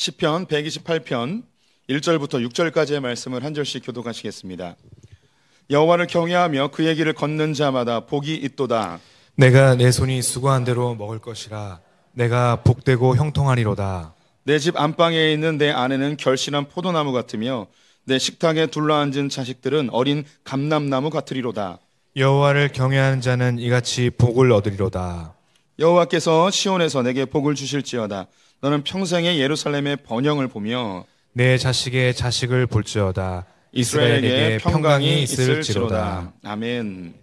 시편 128편 1절부터 6절까지의 말씀을 한 절씩 교독하시겠습니다. 여호와를 경외하며 그의 길을 걷는 자마다 복이 있도다. 내가 내 손이 수고한 대로 먹을 것이라 내가 복되고 형통하리로다. 내 집 안방에 있는 내 아내는 결실한 포도나무 같으며 내 식탁에 둘러앉은 자식들은 어린 감람나무 같으리로다. 여호와를 경외하는 자는 이같이 복을 얻으리로다. 여호와께서 시온에서 내게 복을 주실지어다. 너는 평생에 예루살렘의 번영을 보며 내 자식의 자식을 볼지어다. 이스라엘에게 평강이 있을지로다. 아멘.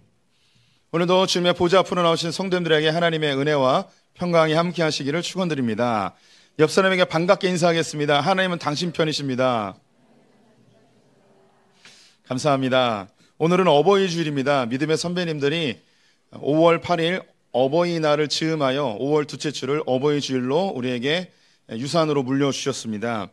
오늘도 주님의 보좌 앞으로 나오신 성도님들에게 하나님의 은혜와 평강이 함께 하시기를 축원드립니다. 옆 사람에게 반갑게 인사하겠습니다. 하나님은 당신 편이십니다. 감사합니다. 오늘은 어버이 주일입니다. 믿음의 선배님들이 5월 8일 어버이날을 즈음하여 5월 두째 주를 어버이 주일로 우리에게 예, 유산으로 물려주셨습니다.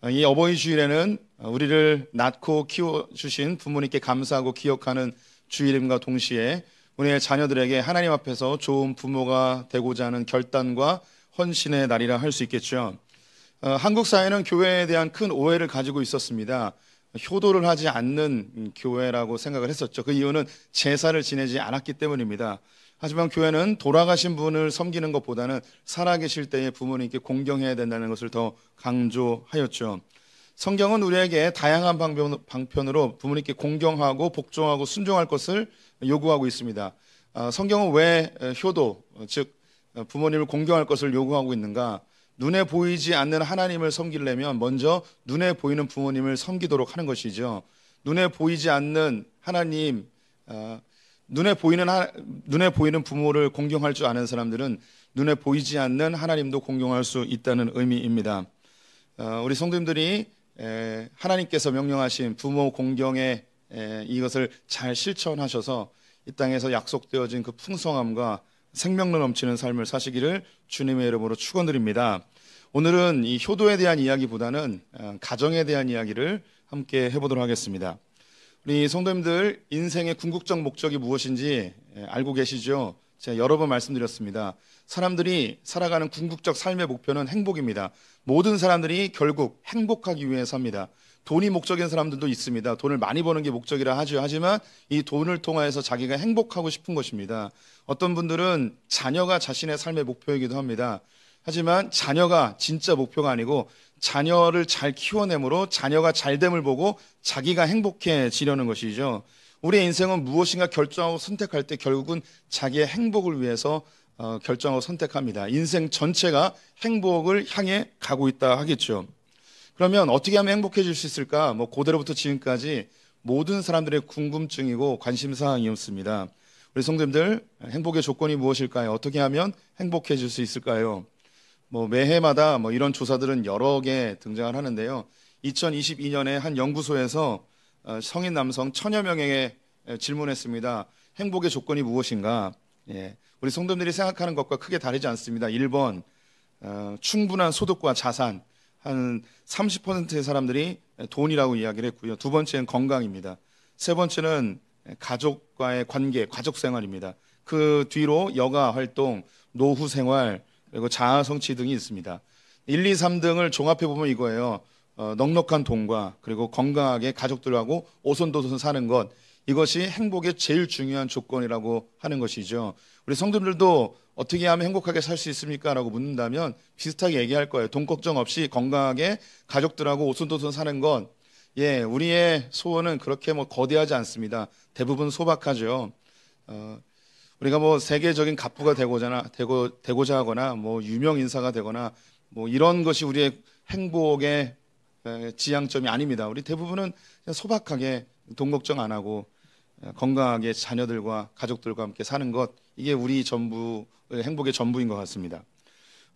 어, 이 어버이 주일에는 우리를 낳고 키워주신 부모님께 감사하고 기억하는 주일임과 동시에 우리의 자녀들에게 하나님 앞에서 좋은 부모가 되고자 하는 결단과 헌신의 날이라 할 수 있겠죠. 어, 한국 사회는 교회에 대한 큰 오해를 가지고 있었습니다. 효도를 하지 않는 교회라고 생각을 했었죠. 그 이유는 제사를 지내지 않았기 때문입니다. 하지만 교회는 돌아가신 분을 섬기는 것보다는 살아계실 때에 부모님께 공경해야 된다는 것을 더 강조하였죠. 성경은 우리에게 다양한 방편, 으로 부모님께 공경하고 복종하고 순종할 것을 요구하고 있습니다. 아, 성경은 왜 효도, 즉 부모님을 공경할 것을 요구하고 있는가? 눈에 보이지 않는 하나님을 섬기려면 먼저 눈에 보이는 부모님을 섬기도록 하는 것이죠. 눈에 보이지 않는 하나님, 아, 눈에 보이는 하, 눈에 보이는 부모를 공경할 줄 아는 사람들은 눈에 보이지 않는 하나님도 공경할 수 있다는 의미입니다. 어, 우리 성도님들이 에, 하나님께서 명령하신 부모 공경에 에, 이것을 잘 실천하셔서 이 땅에서 약속되어진 그 풍성함과 생명로 넘치는 삶을 사시기를 주님의 이름으로 축원드립니다. 오늘은 이 효도에 대한 이야기보다는 어, 가정에 대한 이야기를 함께 해보도록 하겠습니다. 우리 성도님들 인생의 궁극적 목적이 무엇인지 예, 알고 계시죠? 제가 여러 번 말씀드렸습니다. 사람들이 살아가는 궁극적 삶의 목표는 행복입니다. 모든 사람들이 결국 행복하기 위해 서 삽니다. 돈이 목적인 사람들도 있습니다. 돈을 많이 버는 게 목적이라 하죠. 하지만 이 돈을 통해서 자기가 행복하고 싶은 것입니다. 어떤 분들은 자녀가 자신의 삶의 목표이기도 합니다. 하지만 자녀가 진짜 목표가 아니고 자녀를 잘 키워내므로 자녀가 잘됨을 보고 자기가 행복해지려는 것이죠. 우리의 인생은 무엇인가 결정하고 선택할 때 결국은 자기의 행복을 위해서 어, 결정하고 선택합니다. 인생 전체가 행복을 향해 가고 있다 하겠죠. 그러면 어떻게 하면 행복해질 수 있을까? 뭐 고대로부터 지금까지 모든 사람들의 궁금증이고 관심사항이었습니다. 우리 성도님들 행복의 조건이 무엇일까요? 어떻게 하면 행복해질 수 있을까요? 뭐 매해마다 뭐 이런 조사들은 여러 개 등장을 하는데요. 2022년에 한 연구소에서 어, 성인 남성 천여 명에게 질문했습니다. 행복의 조건이 무엇인가? 예. 우리 성도들이 생각하는 것과 크게 다르지 않습니다. 1번 어, 충분한 소득과 자산 한 30%의 사람들이 돈이라고 이야기를 했고요. 두 번째는 건강입니다. 세 번째는 가족과의 관계, 가족 생활입니다. 그 뒤로 여가 활동, 노후 생활, 그리고 자아 성취 등이 있습니다. 1, 2, 3등을 종합해 보면 이거예요. 어, 넉넉한 돈과 그리고 건강하게 가족들하고 오손도손 사는 것 이것이 행복의 제일 중요한 조건이라고 하는 것이죠. 우리 성도들도 어떻게 하면 행복하게 살 수 있습니까라고 묻는다면 비슷하게 얘기할 거예요. 돈 걱정 없이 건강하게 가족들하고 오손도손 사는 것 예, 우리의 소원은 그렇게 뭐 거대하지 않습니다. 대부분 소박하죠. 어, 우리가 뭐 세계적인 갑부가 되고자 되고 되고자 하거나 뭐 유명 인사가 되거나 뭐 이런 것이 우리의 행복의 지향점이 아닙니다. 우리 대부분은 소박하게 돈 걱정 안 하고 건강하게 자녀들과 가족들과 함께 사는 것 이게 우리 전부 행복의 전부인 것 같습니다.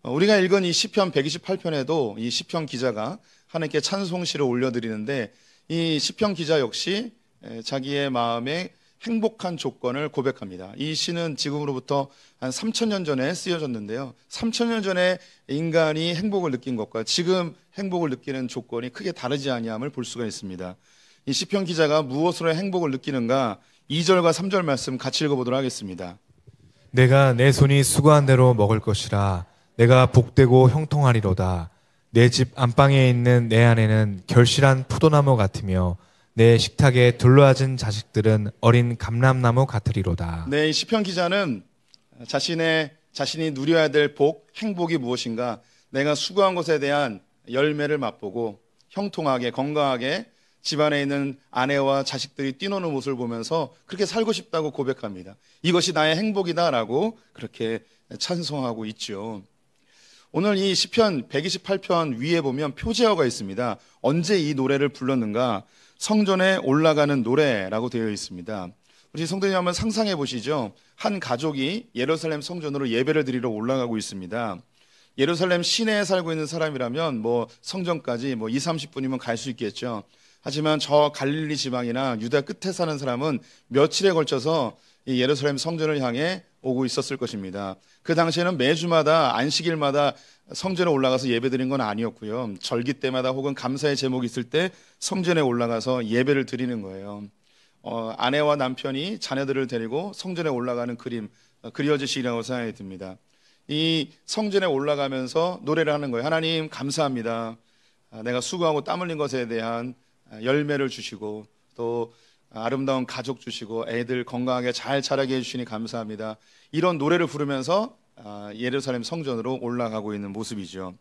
어, 우리가 읽은 이 시편 128편에도 이 시편 기자가 하나님께 찬송시를 올려드리는데 이 시편 기자 역시 자기의 마음에 행복한 조건을 고백합니다. 이 시는 지금으로부터 한 3천년 전에 쓰여졌는데요. 3천년 전에 인간이 행복을 느낀 것과 지금 행복을 느끼는 조건이 크게 다르지 아니함을 볼 수가 있습니다. 이 시편 기자가 무엇으로 행복을 느끼는가 2절과 3절 말씀 같이 읽어보도록 하겠습니다. 내가 내 손이 수고한 대로 먹을 것이라 내가 복되고 형통하리로다. 내 집 안방에 있는 내 아내는 결실한 포도나무 같으며 내 식탁에 둘러앉은 자식들은 어린 감람나무 같으리로다. 네, 시편 기자는 자신의 자신이 누려야 될 복, 행복이 무엇인가, 내가 수고한 것에 대한 열매를 맛보고 형통하게 건강하게 집안에 있는 아내와 자식들이 뛰노는 모습을 보면서 그렇게 살고 싶다고 고백합니다. 이것이 나의 행복이다라고 그렇게 찬송하고 있죠. 오늘 이 시편 128편 위에 보면 표제어가 있습니다. 언제 이 노래를 불렀는가? 성전에 올라가는 노래라고 되어 있습니다. 우리 성도님 한번 상상해 보시죠. 한 가족이 예루살렘 성전으로 예배를 드리러 올라가고 있습니다. 예루살렘 시내에 살고 있는 사람이라면 뭐 성전까지 뭐 2, 0 30분이면 갈 수 있겠죠. 하지만 저 갈릴리 지방이나 유다 끝에 사는 사람은 며칠에 걸쳐서 이 예루살렘 성전을 향해 오고 있었을 것입니다. 그 당시에는 매주마다 안식일마다 성전에 올라가서 예배드린 건 아니었고요. 절기 때마다 혹은 감사의 제목이 있을 때 성전에 올라가서 예배를 드리는 거예요. 어, 아내와 남편이 자녀들을 데리고 성전에 올라가는 그림 어, 그려지시라고 생각이 듭니다. 이 성전에 올라가면서 노래를 하는 거예요. 하나님 감사합니다. 아, 내가 수고하고 땀 흘린 것에 대한 아, 열매를 주시고 또 아름다운 가족 주시고 애들 건강하게 잘 자라게 해주시니 감사합니다. 이런 노래를 부르면서 아, 예루살렘 성전으로 올라가고 있는 모습이죠.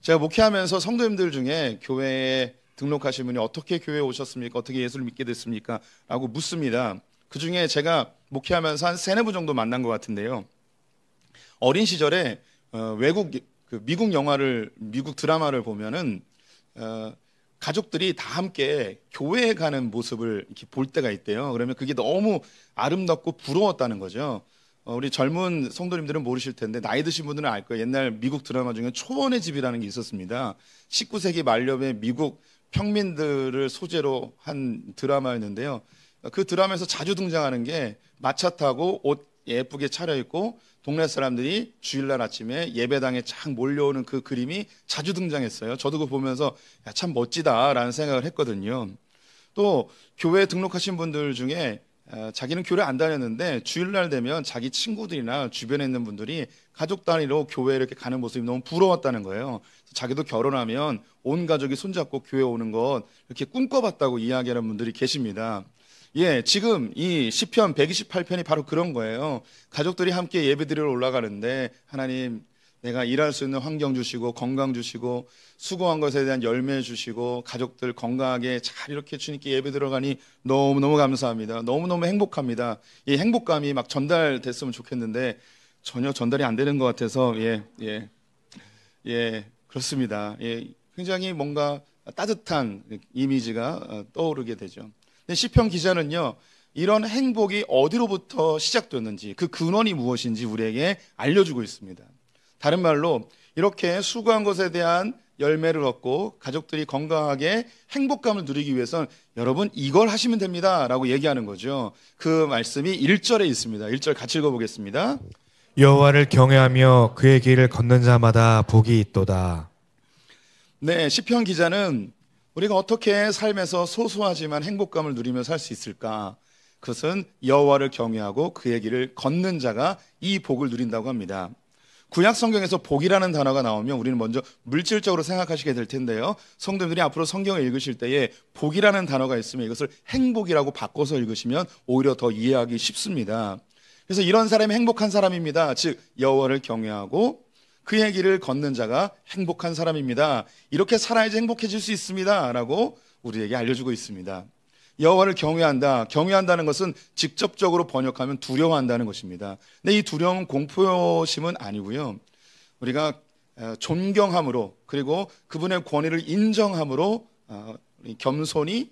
제가 목회하면서 성도님들 중에 교회에 등록하신 분이 어떻게 교회에 오셨습니까? 어떻게 예수를 믿게 됐습니까? 라고 묻습니다. 그 중에 제가 목회하면서 한 세네 분 정도 만난 것 같은데요. 어린 시절에 어, 외국 그 미국 영화를 미국 드라마를 보면은 어, 가족들이 다 함께 교회에 가는 모습을 이렇게 볼 때가 있대요. 그러면 그게 너무 아름답고 부러웠다는 거죠. 어, 우리 젊은 성도님들은 모르실 텐데 나이 드신 분들은 알 거예요. 옛날 미국 드라마 중에 초원의 집이라는 게 있었습니다. 19세기 말료에 미국 평민들을 소재로 한 드라마였는데요. 그 드라마에서 자주 등장하는 게 마차 타고 옷 예쁘게 차려입고 동네 사람들이 주일날 아침에 예배당에 쫙 몰려오는 그 그림이 자주 등장했어요. 저도 그거 보면서 야, 참 멋지다라는 생각을 했거든요. 또 교회에 등록하신 분들 중에 자기는 교회 안 다녔는데 주일날 되면 자기 친구들이나 주변에 있는 분들이 가족 단위로 교회에 이렇게 가는 모습이 너무 부러웠다는 거예요. 자기도 결혼하면 온 가족이 손잡고 교회 오는 것 이렇게 꿈꿔봤다고 이야기하는 분들이 계십니다. 예, 지금 이 시편 128편이 바로 그런 거예요. 가족들이 함께 예배드리러 올라가는데 하나님 내가 일할 수 있는 환경 주시고 건강 주시고 수고한 것에 대한 열매 주시고 가족들 건강하게 잘 이렇게 주님께 예배 들어가니 너무너무 감사합니다. 너무너무 행복합니다. 이 행복감이 막 전달됐으면 좋겠는데 전혀 전달이 안 되는 것 같아서 예, 예. 예, 그렇습니다. 예, 굉장히 뭔가 따뜻한 이미지가 어, 떠오르게 되죠. 근데 시편 기자는요. 이런 행복이 어디로부터 시작되었는지그 근원이 무엇인지 우리에게 알려주고 있습니다. 다른 말로 이렇게 수고한 것에 대한 열매를 얻고 가족들이 건강하게 행복감을 누리기 위해선 여러분 이걸 하시면 됩니다. 라고 얘기하는 거죠. 그 말씀이 1절에 있습니다. 1절 같이 읽어보겠습니다. 여호와를 경외하며 그의 길을 걷는 자마다 복이 있도다. 네, 시편 기자는 우리가 어떻게 삶에서 소소하지만 행복감을 누리며 살 수 있을까? 그것은 여호와를 경외하고 그의 길을 걷는 자가 이 복을 누린다고 합니다. 구약 성경에서 복이라는 단어가 나오면 우리는 먼저 물질적으로 생각하시게 될 텐데요. 성도들이 앞으로 성경을 읽으실 때에 복이라는 단어가 있으면 이것을 행복이라고 바꿔서 읽으시면 오히려 더 이해하기 쉽습니다. 그래서 이런 사람이 행복한 사람입니다. 즉 여호와를 경외하고 그의 길을 걷는 자가 행복한 사람입니다. 이렇게 살아야지 행복해질 수 있습니다라고 우리에게 알려주고 있습니다. 여호와를 경외한다. 경외한다는 것은 직접적으로 번역하면 두려워한다는 것입니다. 근데 이 두려움은 공포심은 아니고요. 우리가 존경함으로 그리고 그분의 권위를 인정함으로 어, 겸손히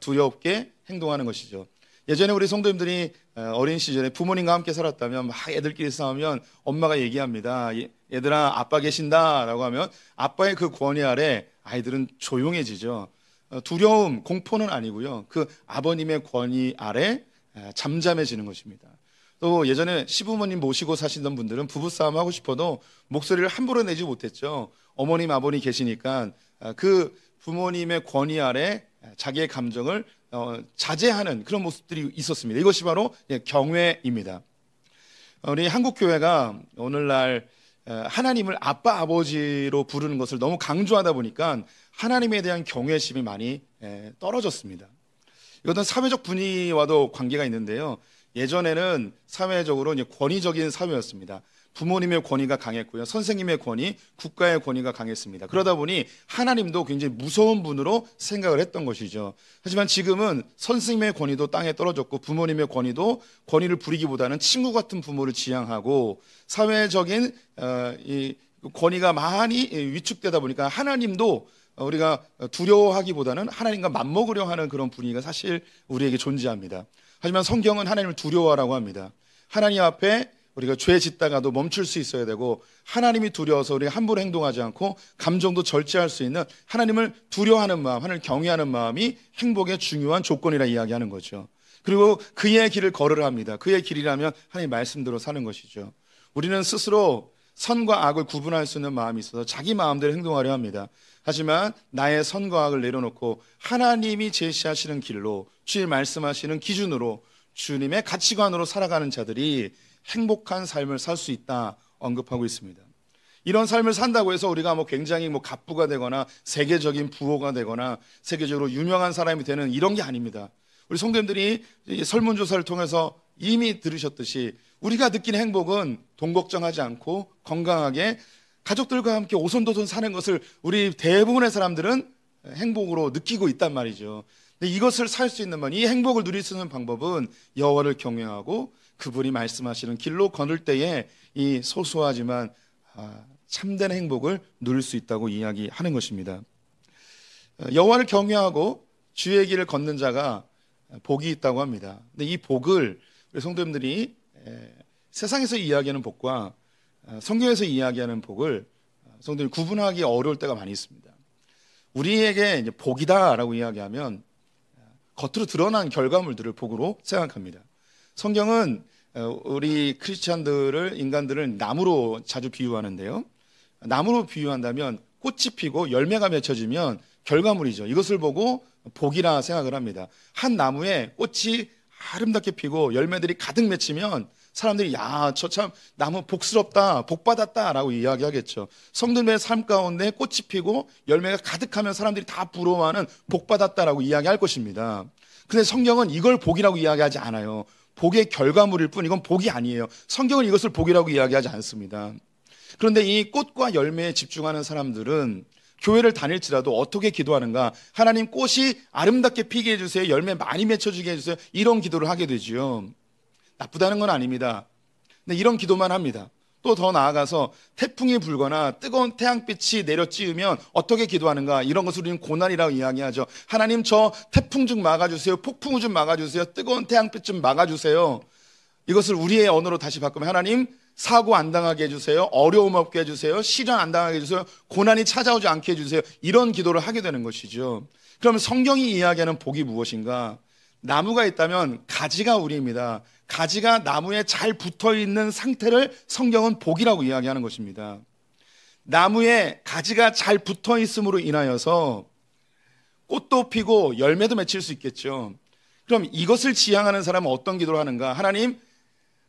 두렵게 행동하는 것이죠. 예전에 우리 성도님들이 어린 시절에 부모님과 함께 살았다면 막 애들끼리 싸우면 엄마가 얘기합니다. 얘들아 아빠 계신다라고 하면 아빠의 그 권위 아래 아이들은 조용해지죠. 어, 두려움, 공포는 아니고요. 그 아버님의 권위 아래 잠잠해지는 것입니다. 또 예전에 시부모님 모시고 사시던 분들은 부부싸움 하고 싶어도 목소리를 함부로 내지 못했죠. 어머님, 아버님 계시니까 아, 그 부모님의 권위 아래 자기의 감정을 어, 자제하는 그런 모습들이 있었습니다. 이것이 바로 예, 경외입니다. 우리 한국교회가 오늘날 하나님을 아빠 아버지로 부르는 것을 너무 강조하다 보니까 하나님에 대한 경외심이 많이 떨어졌습니다. 이것은 사회적 분위와도 관계가 있는데요. 예전에는 사회적으로 권위적인 사회였습니다. 부모님의 권위가 강했고요. 선생님의 권위, 국가의 권위가 강했습니다. 그러다 보니 하나님도 굉장히 무서운 분으로 생각을 했던 것이죠. 하지만 지금은 선생님의 권위도 땅에 떨어졌고 부모님의 권위도 권위를 부리기보다는 친구 같은 부모를 지향하고 사회적인 어, 권위가 많이 위축되다 보니까 하나님도 우리가 두려워하기보다는 하나님과 맞먹으려 하는 그런 분위기가 사실 우리에게 존재합니다. 하지만 성경은 하나님을 두려워하라고 합니다. 하나님 앞에 우리가 죄 짓다가도 멈출 수 있어야 되고 하나님이 두려워서 우리 함부로 행동하지 않고 감정도 절제할 수 있는 하나님을 두려워하는 마음, 하나님을 경외하는 마음이 행복의 중요한 조건이라 이야기하는 거죠. 그리고 그의 길을 걸으라 합니다. 그의 길이라면 하나님 말씀대로 사는 것이죠. 우리는 스스로 선과 악을 구분할 수 있는 마음이 있어서 자기 마음대로 행동하려 합니다. 하지만 나의 선과 악을 내려놓고 하나님이 제시하시는 길로 주의 말씀하시는 기준으로 주님의 가치관으로 살아가는 자들이 행복한 삶을 살 수 있다 언급하고 있습니다. 이런 삶을 산다고 해서 우리가 뭐 굉장히 뭐 갑부가 되거나 세계적인 부호가 되거나 세계적으로 유명한 사람이 되는 이런 게 아닙니다. 우리 성도님들이 설문조사를 통해서 이미 들으셨듯이 우리가 느낀 행복은 돈 걱정하지 않고 건강하게 가족들과 함께 오손도손 사는 것을 우리 대부분의 사람들은 행복으로 느끼고 있단 말이죠. 근데 이것을 살 수 있는 만, 이 행복을 누릴 수 있는 방법은 여호와를 경외하고 그분이 말씀하시는 길로 걸을 때에 이 소소하지만 아, 참된 행복을 누릴 수 있다고 이야기하는 것입니다. 여호와를 경외하고 주의 길을 걷는 자가 복이 있다고 합니다. 근데 이 복을 우리 성도님들이 세상에서 이야기하는 복과 아, 성경에서 이야기하는 복을 아, 성도님 구분하기 어려울 때가 많이 있습니다. 우리에게 복이다라고 이야기하면 겉으로 드러난 결과물들을 복으로 생각합니다. 성경은 어, 우리 크리스천들을 인간들을 나무로 자주 비유하는데요. 나무로 비유한다면 꽃이 피고 열매가 맺혀지면 결과물이죠. 이것을 보고 복이라 생각을 합니다. 한 나무에 꽃이 아름답게 피고 열매들이 가득 맺히면 사람들이 야, 저 참 나무 복스럽다, 복받았다라고 이야기하겠죠. 성도님의 삶 가운데 꽃이 피고 열매가 가득하면 사람들이 다 부러워하는 복받았다라고 이야기할 것입니다. 근데 성경은 이걸 복이라고 이야기하지 않아요. 복의 결과물일 뿐 이건 복이 아니에요. 성경은 이것을 복이라고 이야기하지 않습니다. 그런데 이 꽃과 열매에 집중하는 사람들은 교회를 다닐지라도 어떻게 기도하는가? 하나님 꽃이 아름답게 피게 해주세요. 열매 많이 맺혀주게 해주세요. 이런 기도를 하게 되지요. 나쁘다는 건 아닙니다. 근데 이런 기도만 합니다. 또더 나아가서 태풍이 불거나 뜨거운 태양빛이 내려찌으면 어떻게 기도하는가 이런 것을 우리는 고난이라고 이야기하죠. 하나님 저 태풍 좀 막아주세요. 폭풍을좀 막아주세요. 뜨거운 태양빛 좀 막아주세요. 이것을 우리의 언어로 다시 바꾸면 하나님 사고 안 당하게 해주세요. 어려움 없게 해주세요. 시련 안 당하게 해주세요. 고난이 찾아오지 않게 해주세요. 이런 기도를 하게 되는 것이죠. 그럼 성경이 이야기하는 복이 무엇인가? 나무가 있다면 가지가 우리입니다. 가지가 나무에 잘 붙어 있는 상태를 성경은 복이라고 이야기하는 것입니다. 나무에 가지가 잘 붙어 있음으로 인하여서 꽃도 피고 열매도 맺힐 수 있겠죠. 그럼 이것을 지향하는 사람은 어떤 기도를 하는가? 하나님,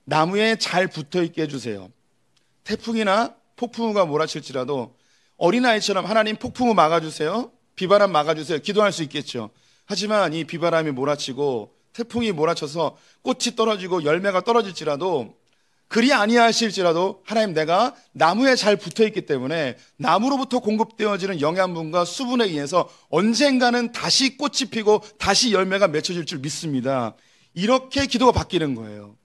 나무에 잘 붙어 있게 해주세요. 태풍이나 폭풍우가 몰아칠지라도 어린아이처럼 하나님 폭풍우 막아주세요. 비바람 막아주세요. 기도할 수 있겠죠. 하지만 이 비바람이 몰아치고 태풍이 몰아쳐서 꽃이 떨어지고 열매가 떨어질지라도 그리 아니하실지라도 하나님 내가 나무에 잘 붙어 있기 때문에 나무로부터 공급되어지는 영양분과 수분에 의해서 언젠가는 다시 꽃이 피고 다시 열매가 맺혀질 줄 믿습니다. 이렇게 기도가 바뀌는 거예요.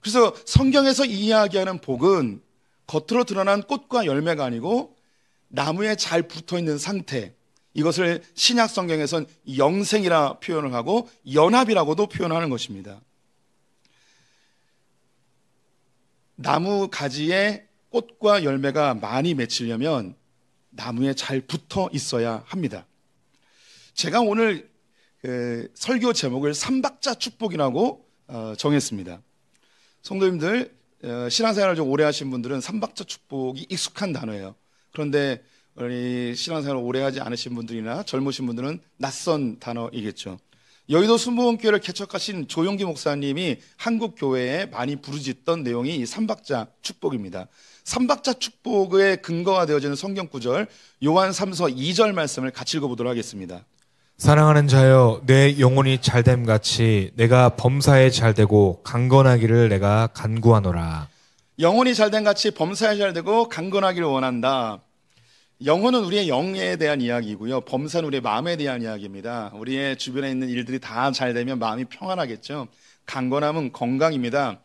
그래서 성경에서 이야기하는 복은 겉으로 드러난 꽃과 열매가 아니고 나무에 잘 붙어 있는 상태, 이것을 신약 성경에선 영생이라 표현을 하고 연합이라고도 표현하는 것입니다. 나무 가지에 꽃과 열매가 많이 맺히려면 나무에 잘 붙어 있어야 합니다. 제가 오늘 그 설교 제목을 삼박자 축복이라고 어, 정했습니다. 성도님들 어, 신앙생활을 좀 오래 하신 분들은 삼박자 축복이 익숙한 단어예요. 그런데 우리 신앙생활 오래 하지 않으신 분들이나 젊으신 분들은 낯선 단어이겠죠. 여의도 순복음교회를 개척하신 조용기 목사님이 한국 교회에 많이 부르짖던 내용이 이 삼박자 축복입니다. 삼박자 축복의 근거가 되어지는 성경 구절 요한 3서 2절 말씀을 같이 읽어보도록 하겠습니다. 사랑하는 자여 내 영혼이 잘됨 같이 내가 범사에 잘되고 강건하기를 내가 간구하노라. 영혼이 잘됨 같이 범사에 잘되고 강건하기를 원한다. 영혼은 우리의 영에 대한 이야기고요 범사는 우리의 마음에 대한 이야기입니다. 우리의 주변에 있는 일들이 다 잘 되면 마음이 평안하겠죠. 강건함은 건강입니다.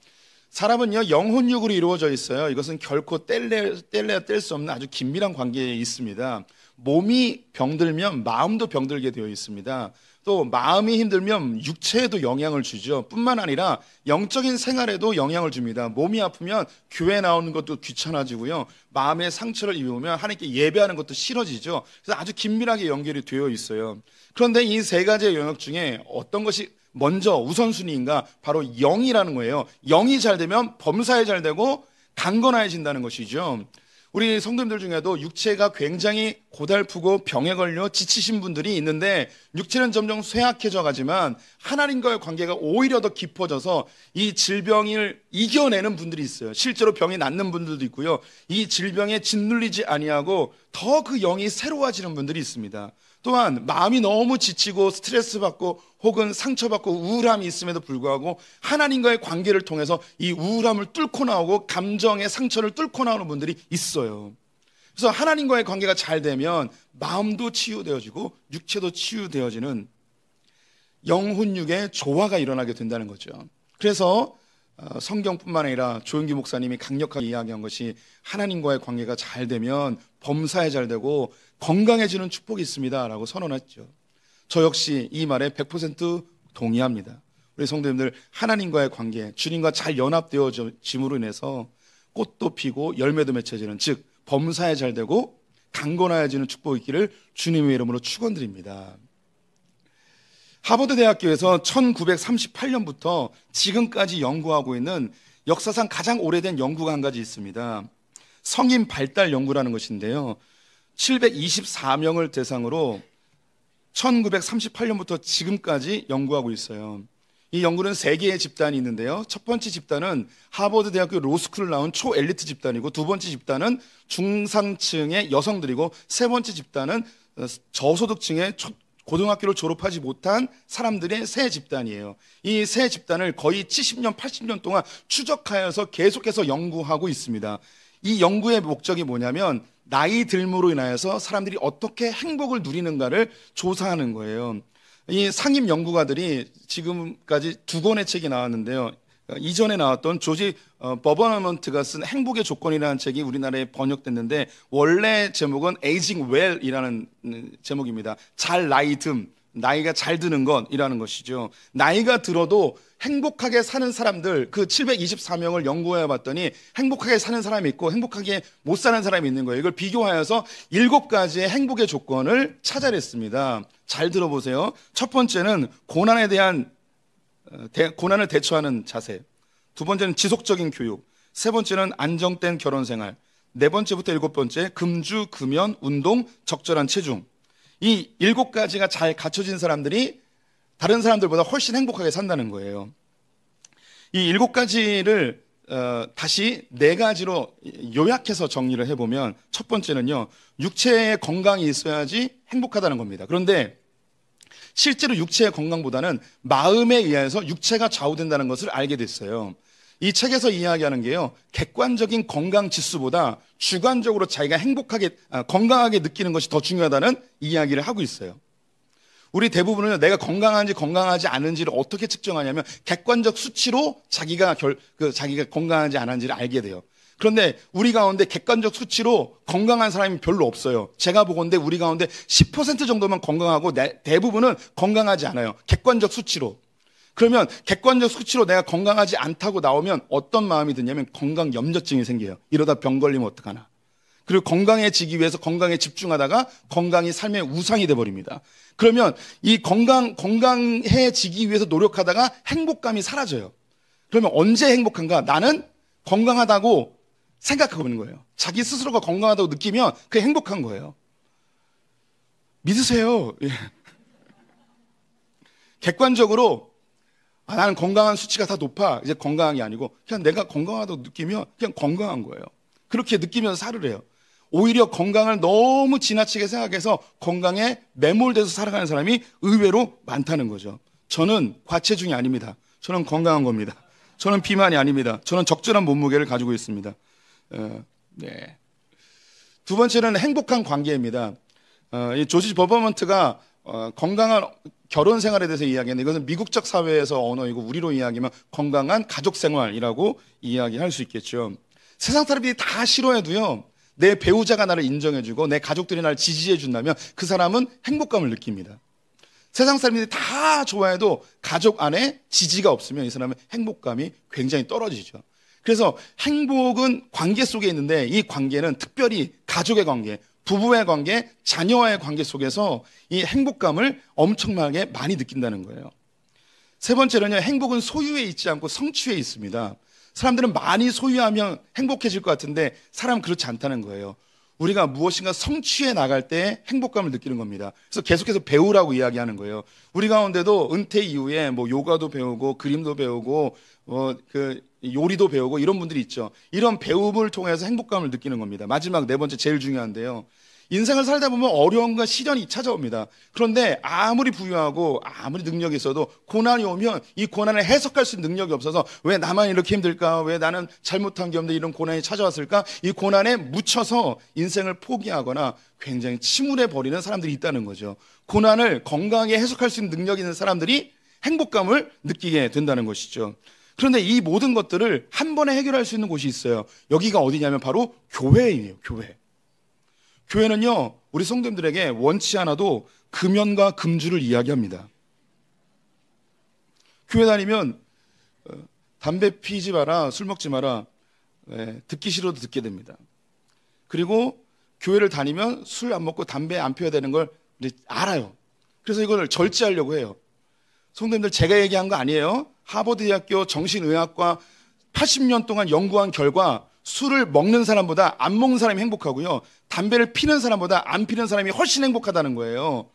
사람은요, 영혼육으로 이루어져 있어요. 이것은 결코 뗄래, 뗄래야 뗄 수 없는 아주 긴밀한 관계에 있습니다. 몸이 병들면 마음도 병들게 되어 있습니다. 또 마음이 힘들면 육체에도 영향을 주죠. 뿐만 아니라 영적인 생활에도 영향을 줍니다. 몸이 아프면 교회 나오는 것도 귀찮아지고요. 마음의 상처를 입으면 하나님께 예배하는 것도 싫어지죠. 그래서 아주 긴밀하게 연결이 되어 있어요. 그런데 이 세 가지의 영역 중에 어떤 것이 먼저 우선순위인가? 바로 영이라는 거예요. 영이 잘 되면 범사에 잘 되고 강건해진다는 화 것이죠. 우리 성도님들 중에도 육체가 굉장히 고달프고 병에 걸려 지치신 분들이 있는데 육체는 점점 쇠약해져 가지만 하나님과의 관계가 오히려 더 깊어져서 이 질병을 이겨내는 분들이 있어요. 실제로 병이 낫는 분들도 있고요. 이 질병에 짓눌리지 아니하고 더 그 영이 새로워지는 분들이 있습니다. 또한 마음이 너무 지치고 스트레스 받고 혹은 상처받고 우울함이 있음에도 불구하고 하나님과의 관계를 통해서 이 우울함을 뚫고 나오고 감정의 상처를 뚫고 나오는 분들이 있어요. 그래서 하나님과의 관계가 잘 되면 마음도 치유되어지고 육체도 치유되어지는 영혼육의 조화가 일어나게 된다는 거죠. 그래서 어, 성경뿐만 아니라 조영기 목사님이 강력하게 이야기한 것이 하나님과의 관계가 잘 되면 범사에 잘 되고 건강해지는 축복이 있습니다라고 선언했죠. 저 역시 이 말에 100% 동의합니다. 우리 성도님들 하나님과의 관계, 주님과 잘 연합되어짐으로 인해서 꽃도 피고 열매도 맺혀지는 즉 범사에 잘 되고 강건하여지는 축복이 있기를 주님의 이름으로 축원드립니다. 하버드 대학교에서 1938년부터 지금까지 연구하고 있는 역사상 가장 오래된 연구가 한 가지 있습니다. 성인 발달 연구라는 것인데요. 724명을 대상으로 1938년부터 지금까지 연구하고 있어요. 이 연구는 세 개의 집단이 있는데요. 첫 번째 집단은 하버드 대학교 로스쿨을 나온 초엘리트 집단이고 두 번째 집단은 중상층의 여성들이고 세 번째 집단은 저소득층의 초, 고등학교를 졸업하지 못한 사람들의 새 집단이에요. 이 새 집단을 거의 70년, 80년 동안 추적하여서 계속해서 연구하고 있습니다. 이 연구의 목적이 뭐냐면 나이 들므로 인하여서 사람들이 어떻게 행복을 누리는가를 조사하는 거예요. 이 상임 연구가들이 지금까지 두 권의 책이 나왔는데요. 이전에 나왔던 조지 어, 버버너먼트가 쓴 행복의 조건이라는 책이 우리나라에 번역됐는데 원래 제목은 에이징 웰이라는 음, 제목입니다. 잘 나이 듦, 나이가 잘 드는 것이라는 것이죠. 나이가 들어도 행복하게 사는 사람들 그 724명을 연구해 봤더니 행복하게 사는 사람이 있고 행복하게 못 사는 사람이 있는 거예요. 이걸 비교하여서 일곱 가지의 행복의 조건을 찾아냈습니다. 잘 들어보세요. 첫 번째는 고난에 대한 어, 고난을 대처하는 자세. 두 번째는 지속적인 교육. 세 번째는 안정된 결혼 생활. 네 번째부터 일곱 번째 금주, 금연, 운동, 적절한 체중. 이 일곱 가지가 잘 갖춰진 사람들이 다른 사람들보다 훨씬 행복하게 산다는 거예요. 이 일곱 가지를 어, 다시 네 가지로 요약해서 정리를 해보면 첫 번째는요 육체의 건강이 있어야지 행복하다는 겁니다. 그런데 실제로 육체의 건강보다는 마음에 의해서 육체가 좌우된다는 것을 알게 됐어요. 이 책에서 이야기하는 게요, 객관적인 건강 지수보다 주관적으로 자기가 행복하게, 아, 건강하게 느끼는 것이 더 중요하다는 이야기를 하고 있어요. 우리 대부분은 내가 건강한지 건강하지 않은지를 어떻게 측정하냐면 객관적 수치로 자기가 결, 그 자기가 건강한지 안 한지를 알게 돼요. 그런데 우리 가운데 객관적 수치로 건강한 사람이 별로 없어요. 제가 보건데 우리 가운데 10% 정도만 건강하고 대부분은 건강하지 않아요. 객관적 수치로. 그러면 객관적 수치로 내가 건강하지 않다고 나오면 어떤 마음이 드냐면 건강 염려증이 생겨요. 이러다 병 걸리면 어떡하나. 그리고 건강해지기 위해서 건강에 집중하다가 건강이 삶의 우상이 돼버립니다. 그러면 이 건강, 건강해지기 위해서 노력하다가 행복감이 사라져요. 그러면 언제 행복한가? 나는 건강하다고 생각하고 있는 거예요. 자기 스스로가 건강하다고 느끼면 그게 행복한 거예요. 믿으세요. 예. 객관적으로 아, 나는 건강한 수치가 다 높아. 이제 건강한게 아니고 그냥 내가 건강하다고 느끼면 그냥 건강한 거예요. 그렇게 느끼면서 살을 해요. 오히려 건강을 너무 지나치게 생각해서 건강에 매몰돼서 살아가는 사람이 의외로 많다는 거죠. 저는 과체중이 아닙니다. 저는 건강한 겁니다. 저는 비만이 아닙니다. 저는 적절한 몸무게를 가지고 있습니다. 어, 네. 두 번째는 행복한 관계입니다. 어, 이 조지 버버먼트가 어, 건강한 결혼 생활에 대해서 이야기했는데 이것은 미국적 사회에서 언어이고 우리로 이야기하면 건강한 가족 생활이라고 이야기할 수 있겠죠. 세상 사람들이 다 싫어해도요. 내 배우자가 나를 인정해주고 내 가족들이 나를 지지해준다면 그 사람은 행복감을 느낍니다. 세상 사람들이 다 좋아해도 가족 안에 지지가 없으면 이 사람은 행복감이 굉장히 떨어지죠. 그래서 행복은 관계 속에 있는데 이 관계는 특별히 가족의 관계, 부부의 관계, 자녀와의 관계 속에서 이 행복감을 엄청나게 많이 느낀다는 거예요. 세 번째로는요, 행복은 소유에 있지 않고 성취에 있습니다. 사람들은 많이 소유하면 행복해질 것 같은데 사람 그렇지 않다는 거예요. 우리가 무엇인가 성취해 나갈 때 행복감을 느끼는 겁니다. 그래서 계속해서 배우라고 이야기하는 거예요. 우리 가운데도 은퇴 이후에 뭐 요가도 배우고 그림도 배우고 어, 그 요리도 배우고 이런 분들이 있죠. 이런 배움을 통해서 행복감을 느끼는 겁니다. 마지막 네 번째 제일 중요한데요. 인생을 살다 보면 어려움과 시련이 찾아옵니다. 그런데 아무리 부유하고 아무리 능력이 있어도 고난이 오면 이 고난을 해석할 수 있는 능력이 없어서 왜 나만 이렇게 힘들까? 왜 나는 잘못한 게 없는데 이런 고난이 찾아왔을까? 이 고난에 묻혀서 인생을 포기하거나 굉장히 침울해 버리는 사람들이 있다는 거죠. 고난을 건강하게 해석할 수 있는 능력이 있는 사람들이 행복감을 느끼게 된다는 것이죠. 그런데 이 모든 것들을 한 번에 해결할 수 있는 곳이 있어요. 여기가 어디냐면 바로 교회에요 교회. 교회는요, 우리 성도님들에게 원치 않아도 금연과 금주를 이야기합니다. 교회 다니면 어, 담배 피지 마라, 술 먹지 마라. 네, 듣기 싫어도 듣게 됩니다. 그리고 교회를 다니면 술 안 먹고 담배 안 피워야 되는 걸 알아요. 그래서 이걸 절제하려고 해요. 성도님들 제가 얘기한 거 아니에요. 하버드대학교 정신의학과 80년 동안 연구한 결과 술을 먹는 사람보다 안 먹는 사람이 행복하고요. 담배를 피는 사람보다 안 피는 사람이 훨씬 행복하다는 거예요.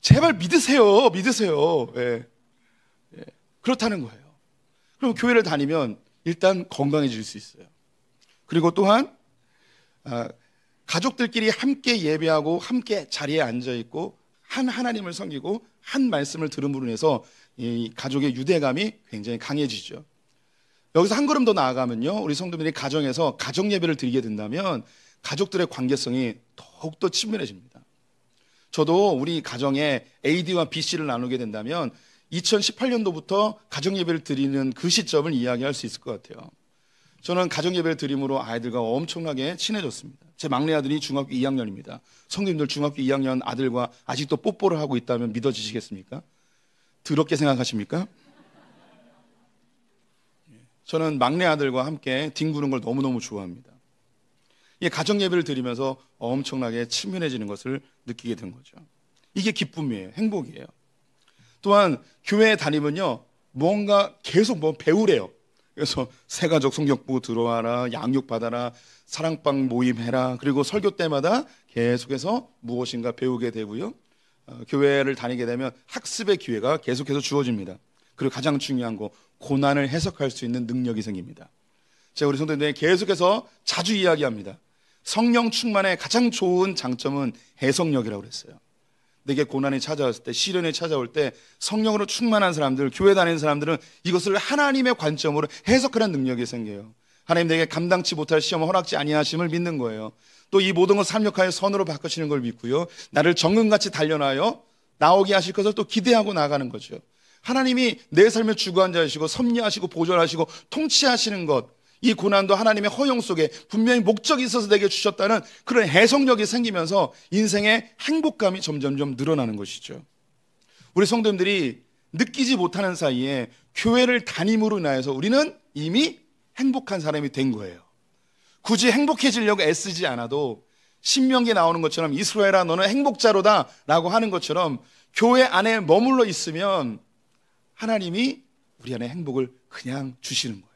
제발 믿으세요. 믿으세요. 예. 예. 그렇다는 거예요. 그럼 교회를 다니면 일단 건강해질 수 있어요. 그리고 또한 아, 가족들끼리 함께 예배하고 함께 자리에 앉아 있고 한 하나님을 섬기고 한 말씀을 들음으로 인해서 이 가족의 유대감이 굉장히 강해지죠. 여기서 한 걸음 더 나아가면요. 우리 성도들이 가정에서 가족 예배를 드리게 된다면 가족들의 관계성이 더욱더 친밀해집니다. 저도 우리 가정에 AD와 BC를 나누게 된다면 2018년도부터 가정 예배를 드리는 그 시점을 이야기할 수 있을 것 같아요. 저는 가정 예배를 드림으로 아이들과 엄청나게 친해졌습니다. 제 막내 아들이 중학교 2학년입니다. 성도님들 중학교 2학년 아들과 아직도 뽀뽀를 하고 있다면 믿어지시겠습니까? 더럽게 생각하십니까? 저는 막내 아들과 함께 뒹구는 걸 너무너무 좋아합니다. 이 가정 예배를 드리면서 엄청나게 친밀해지는 것을 느끼게 된 거죠. 이게 기쁨이에요. 행복이에요. 또한 교회에 다니면요. 뭔가 계속 뭐 배우래요. 그래서 새가족 성경부 들어와라, 양육 받아라, 사랑방 모임 해라. 그리고 설교 때마다 계속해서 무엇인가 배우게 되고요. 어, 교회를 다니게 되면 학습의 기회가 계속해서 주어집니다. 그리고 가장 중요한 거 고난을 해석할 수 있는 능력이 생깁니다. 제가 우리 성도님들 계속해서 자주 이야기합니다. 성령 충만의 가장 좋은 장점은 해석력이라고 그랬어요. 내게 고난이 찾아왔을 때, 시련이 찾아올 때 성령으로 충만한 사람들, 교회 다니는 사람들은 이것을 하나님의 관점으로 해석하는 능력이 생겨요. 하나님 내게 감당치 못할 시험을 허락지 아니하심을 믿는 거예요. 또이 모든 것을 삼력하여 선으로 바꾸시는 걸 믿고요. 나를 정금같이 단련하여 나오게 하실 것을 또 기대하고 나가는 거죠. 하나님이 내 삶의 주관자이시고 섭리하시고 보존하시고 통치하시는 것. 이 고난도 하나님의 허용 속에 분명히 목적이 있어서 내게 주셨다는 그런 해석력이 생기면서 인생의 행복감이 점점점 늘어나는 것이죠. 우리 성도님들이 느끼지 못하는 사이에 교회를 다님으로 인하여서 우리는 이미 행복한 사람이 된 거예요. 굳이 행복해지려고 애쓰지 않아도 신명기 나오는 것처럼 이스라엘아 너는 행복자로다 라고 하는 것처럼 교회 안에 머물러 있으면 하나님이 우리 안에 행복을 그냥 주시는 거예요.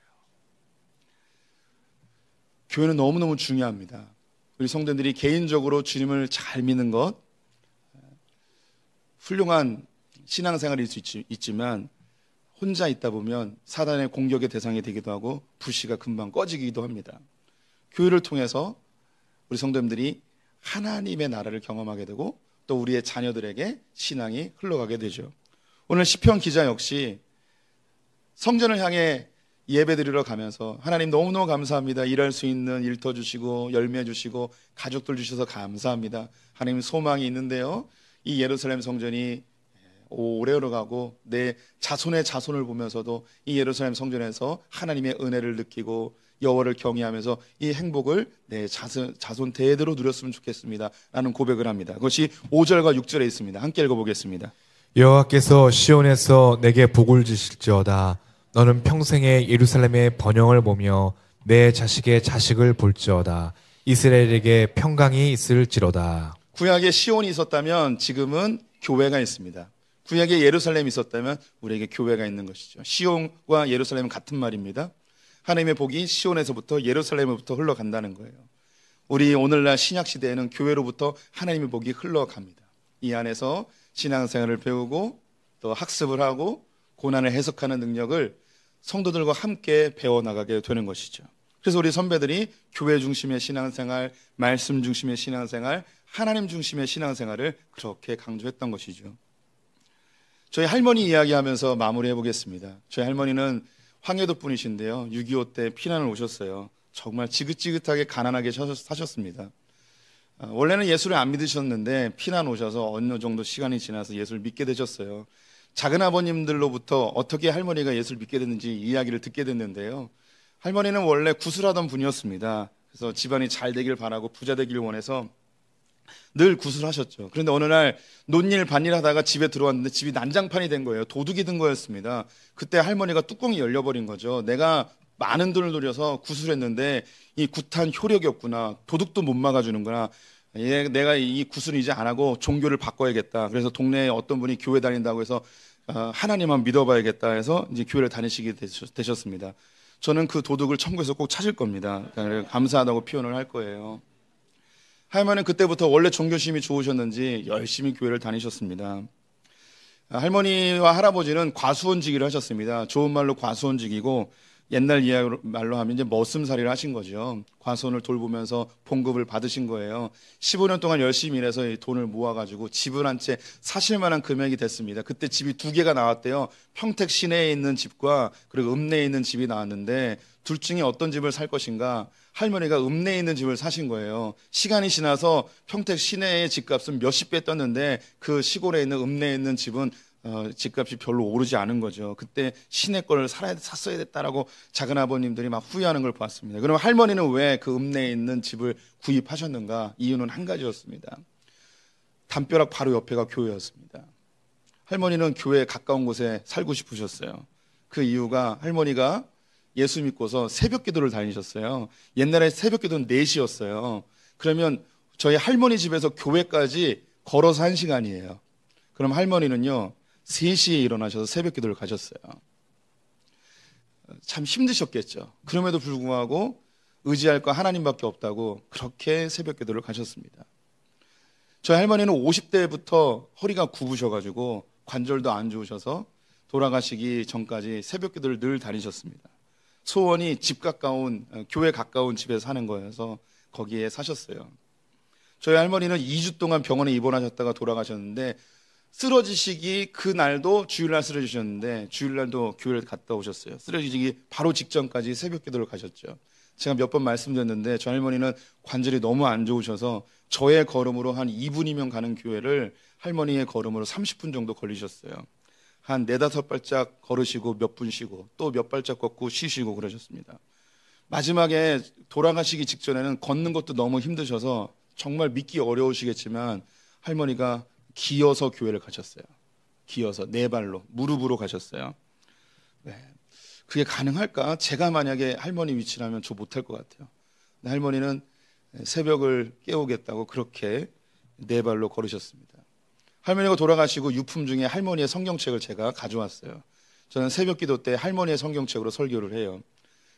교회는 너무너무 중요합니다. 우리 성도들이 개인적으로 주님을 잘 믿는 것 훌륭한 신앙생활일 수 있지, 만 혼자 있다 보면 사단의 공격의 대상이 되기도 하고 부시가 금방 꺼지기도 합니다. 교회를 통해서 우리 성도님들이 하나님의 나라를 경험하게 되고 또 우리의 자녀들에게 신앙이 흘러가게 되죠. 오늘 시편 기자 역시 성전을 향해 예배드리러 가면서 하나님 너무너무 감사합니다. 일할 수 있는 일터 주시고 열매 주시고 가족들 주셔서 감사합니다. 하나님 소망이 있는데요. 이 예루살렘 성전이 오래오래 가고 내 자손의 자손을 보면서도 이 예루살렘 성전에서 하나님의 은혜를 느끼고 여호와를 경외하면서 이 행복을 내 자손, 자손 대대로 누렸으면 좋겠습니다. 라는 고백을 합니다. 그것이 5절과 6절에 있습니다. 함께 읽어보겠습니다. 여호와께서 시온에서 내게 복을 주실지어다. 너는 평생에 예루살렘의 번영을 보며 내 자식의 자식을 볼지어다. 이스라엘에게 평강이 있을지로다. 구약에 시온이 있었다면 지금은 교회가 있습니다. 구약에 예루살렘이 있었다면 우리에게 교회가 있는 것이죠. 시온과 예루살렘은 같은 말입니다. 하나님의 복이 시온에서부터 예루살렘으로부터 흘러간다는 거예요. 우리 오늘날 신약 시대에는 교회로부터 하나님의 복이 흘러갑니다. 이 안에서 신앙생활을 배우고 또 학습을 하고 고난을 해석하는 능력을 성도들과 함께 배워 나가게 되는 것이죠. 그래서 우리 선배들이 교회 중심의 신앙생활, 말씀 중심의 신앙생활, 하나님 중심의 신앙생활을 그렇게 강조했던 것이죠. 저희 할머니 이야기하면서 마무리해 보겠습니다. 저희 할머니는 황해도 분이신데요. 6.25 때 피난을 오셨어요. 정말 지긋지긋하게 가난하게 사셨습니다. 아, 원래는 예수를 안 믿으셨는데 피난 오셔서 어느 정도 시간이 지나서 예수를 믿게 되셨어요. 작은 아버님들로부터 어떻게 할머니가 예수를 믿게 됐는지 이야기를 듣게 됐는데요. 할머니는 원래 구슬하던 분이었습니다. 그래서 집안이 잘 되길 바라고 부자 되길 원해서 늘 구슬하셨죠. 그런데 어느 날 논일 반일 하다가 집에 들어왔는데 집이 난장판이 된 거예요. 도둑이 든 거였습니다. 그때 할머니가 뚜껑이 열려버린 거죠. 내가 많은 돈을 노려서 구슬했는데 이 구탄 효력이 없구나. 도둑도 못 막아주는구나. 예, 내가 이 구슬은 이제 안 하고 종교를 바꿔야겠다. 그래서 동네에 어떤 분이 교회 다닌다고 해서 아, 하나님만 믿어봐야겠다 해서 이제 교회를 다니시게 되셨습니다. 저는 그 도둑을 천국에서 꼭 찾을 겁니다. 그러니까 감사하다고 표현을 할 거예요. 할머니는 그때부터 원래 종교심이 좋으셨는지 열심히 교회를 다니셨습니다. 할머니와 할아버지는 과수원직기를 하셨습니다. 좋은 말로 과수원직이고 옛날 이야기로 말로 하면 이제 머슴살이를 하신 거죠. 과손을 돌보면서 봉급을 받으신 거예요. 15년 동안 열심히 일해서 돈을 모아가지고 집을 한 채 사실 만한 금액이 됐습니다. 그때 집이 두 개가 나왔대요. 평택 시내에 있는 집과 그리고 읍내에 있는 집이 나왔는데 둘 중에 어떤 집을 살 것인가 할머니가 읍내에 있는 집을 사신 거예요. 시간이 지나서 평택 시내의 집값은 몇십 배 떴는데 그 시골에 있는 읍내에 있는 집은 어, 집값이 별로 오르지 않은 거죠. 그때 시내 거를 살아야 샀어야 됐다라고 작은 아버님들이 막 후회하는 걸 보았습니다. 그럼 할머니는 왜 그 읍내에 있는 집을 구입하셨는가? 이유는 한 가지였습니다. 담벼락 바로 옆에가 교회였습니다. 할머니는 교회에 가까운 곳에 살고 싶으셨어요. 그 이유가 할머니가 예수 믿고서 새벽 기도를 다니셨어요. 옛날에 새벽 기도는 4시였어요. 그러면 저희 할머니 집에서 교회까지 걸어서 한 시간이에요. 그럼 할머니는요, 3시에 일어나셔서 새벽 기도를 가셨어요. 참 힘드셨겠죠. 그럼에도 불구하고 의지할 거 하나님밖에 없다고 그렇게 새벽 기도를 가셨습니다. 저희 할머니는 50대부터 허리가 굽으셔가지고 관절도 안 좋으셔서 돌아가시기 전까지 새벽 기도를 늘 다니셨습니다. 소원이 집 가까운, 어, 교회 가까운 집에 사는 거여서 거기에 사셨어요. 저희 할머니는 2주 동안 병원에 입원하셨다가 돌아가셨는데 쓰러지시기 그날도 주일날 쓰러지셨는데 주일날도 교회를 갔다 오셨어요. 쓰러지기 바로 직전까지 새벽 기도를 가셨죠. 제가 몇 번 말씀드렸는데 저 할머니는 관절이 너무 안 좋으셔서 저의 걸음으로 한 2분이면 가는 교회를 할머니의 걸음으로 30분 정도 걸리셨어요. 한 네다섯 발짝 걸으시고 몇 분 쉬고 또 몇 발짝 걷고 쉬시고 그러셨습니다. 마지막에 돌아가시기 직전에는 걷는 것도 너무 힘드셔서 정말 믿기 어려우시겠지만 할머니가 기어서 교회를 가셨어요. 기어서 네 발로 무릎으로 가셨어요. 네. 그게 가능할까? 제가 만약에 할머니 위치라면 저 못할 것 같아요. 할머니는 새벽을 깨우겠다고 그렇게 네 발로 걸으셨습니다. 할머니가 돌아가시고 유품 중에 할머니의 성경책을 제가 가져왔어요. 저는 새벽 기도 때 할머니의 성경책으로 설교를 해요.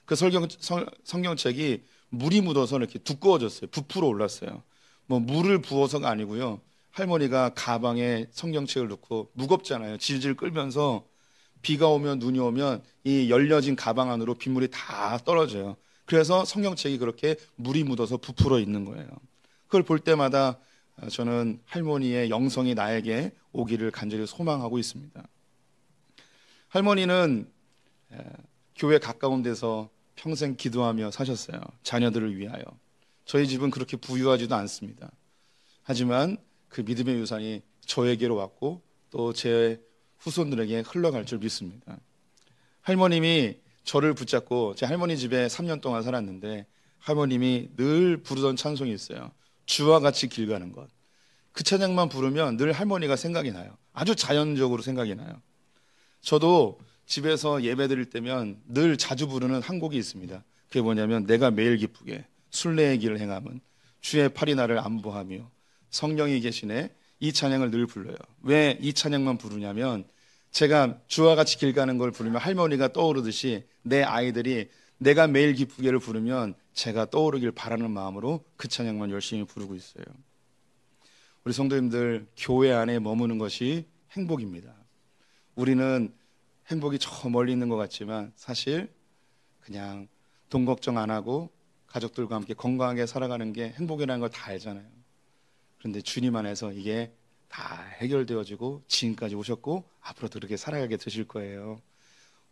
그 설경, 성, 성경책이 물이 묻어서 이렇게 두꺼워졌어요. 부풀어 올랐어요. 뭐 물을 부어서가 아니고요. 할머니가 가방에 성경책을 넣고 무겁잖아요. 질질 끌면서 비가 오면 눈이 오면 이 열려진 가방 안으로 빗물이 다 떨어져요. 그래서 성경책이 그렇게 물이 묻어서 부풀어 있는 거예요. 그걸 볼 때마다 아, 저는 할머니의 영성이 나에게 오기를 간절히 소망하고 있습니다. 할머니는 교회 가까운 데서 평생 기도하며 사셨어요. 자녀들을 위하여. 저희 집은 그렇게 부유하지도 않습니다. 하지만 그 믿음의 유산이 저에게로 왔고 또 제 후손들에게 흘러갈 줄 믿습니다. 할머님이 저를 붙잡고 제 할머니 집에 3년 동안 살았는데 할머님이 늘 부르던 찬송이 있어요. 주와 같이 길 가는 것. 그 찬양만 부르면 늘 할머니가 생각이 나요. 아주 자연적으로 생각이 나요. 저도 집에서 예배 드릴 때면 늘 자주 부르는 한 곡이 있습니다. 그게 뭐냐면 내가 매일 기쁘게 순례의 길을 행함은 주의 팔이 나를 안보하며 성령이 계시네. 이 찬양을 늘 불러요. 왜 이 찬양만 부르냐면 제가 주와 같이 길 가는 걸 부르면 할머니가 떠오르듯이 내 아이들이 내가 매일 기쁘게를 부르면 제가 떠오르길 바라는 마음으로 그 찬양만 열심히 부르고 있어요. 우리 성도님들 교회 안에 머무는 것이 행복입니다. 우리는 행복이 저 멀리 있는 것 같지만 사실 그냥 돈 걱정 안 하고 가족들과 함께 건강하게 살아가는 게 행복이라는 걸 다 알잖아요. 그런데 주님 안에서 이게 다 해결되어지고 지금까지 오셨고 앞으로 그렇게 살아가게 되실 거예요.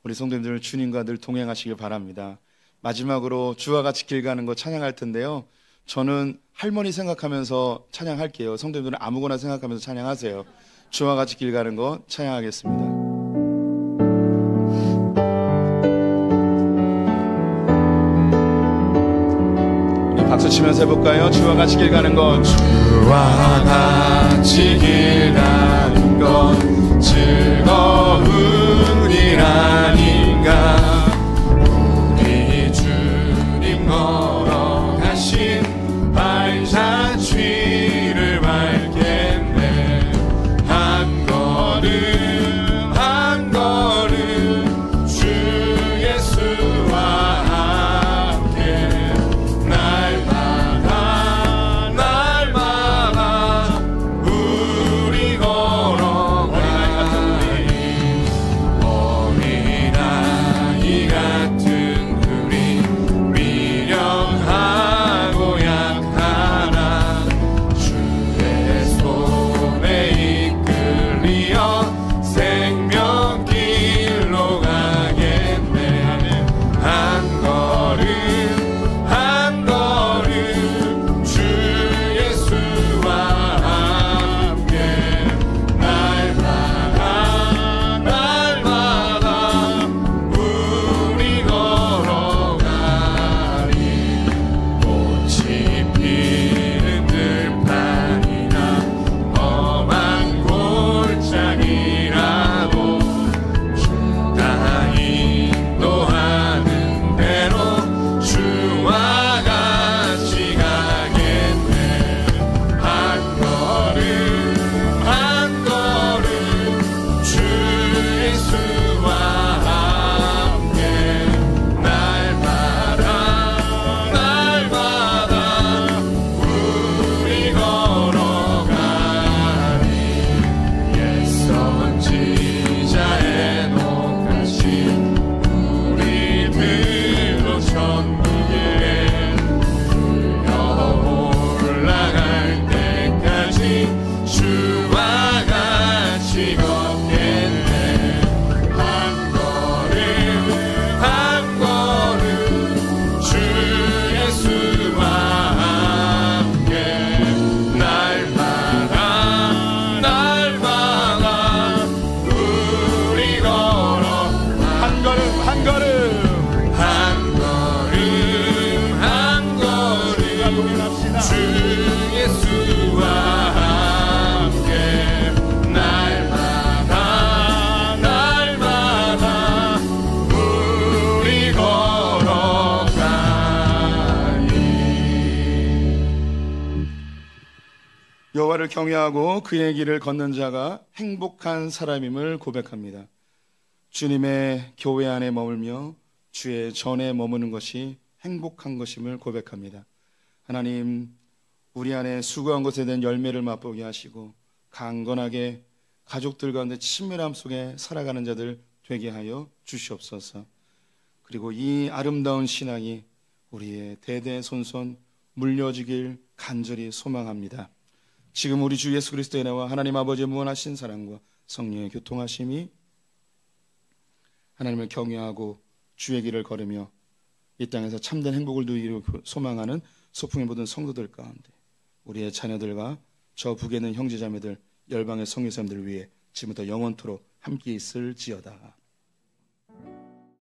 우리 성도님들 주님과 늘 동행하시길 바랍니다. 마지막으로 주와 같이 길 가는 거 찬양할 텐데요. 저는 할머니 생각하면서 찬양할게요. 성도님들은 아무거나 생각하면서 찬양하세요. 주와 같이 길 가는 거 찬양하겠습니다. 박수 치면서 해볼까요? 주와 같이 길 가는 건 주와 같이 길 가는 건 즐거운 이라 여호와를 경외하고 그의 길을 걷는 자가 행복한 사람임을 고백합니다. 주님의 교회 안에 머물며 주의 전에 머무는 것이 행복한 것임을 고백합니다. 하나님, 우리 안에 수고한 것에 대한 열매를 맛보게 하시고 강건하게 가족들 가운데 친밀함 속에 살아가는 자들 되게 하여 주시옵소서. 그리고 이 아름다운 신앙이 우리의 대대손손 물려주길 간절히 소망합니다. 지금 우리 주 예수 그리스도의 은와 하나님 아버지의 무한하신 사랑과 성령의 교통하심이 하나님을 경외하고 주의 길을 걸으며 이 땅에서 참된 행복을 누리려 소망하는 소풍의 모든 성도들 가운데 우리의 자녀들과 저 북에 는 형제자매들 열방의 성교사님들 위해 지금부터 영원토록 함께 있을지어다.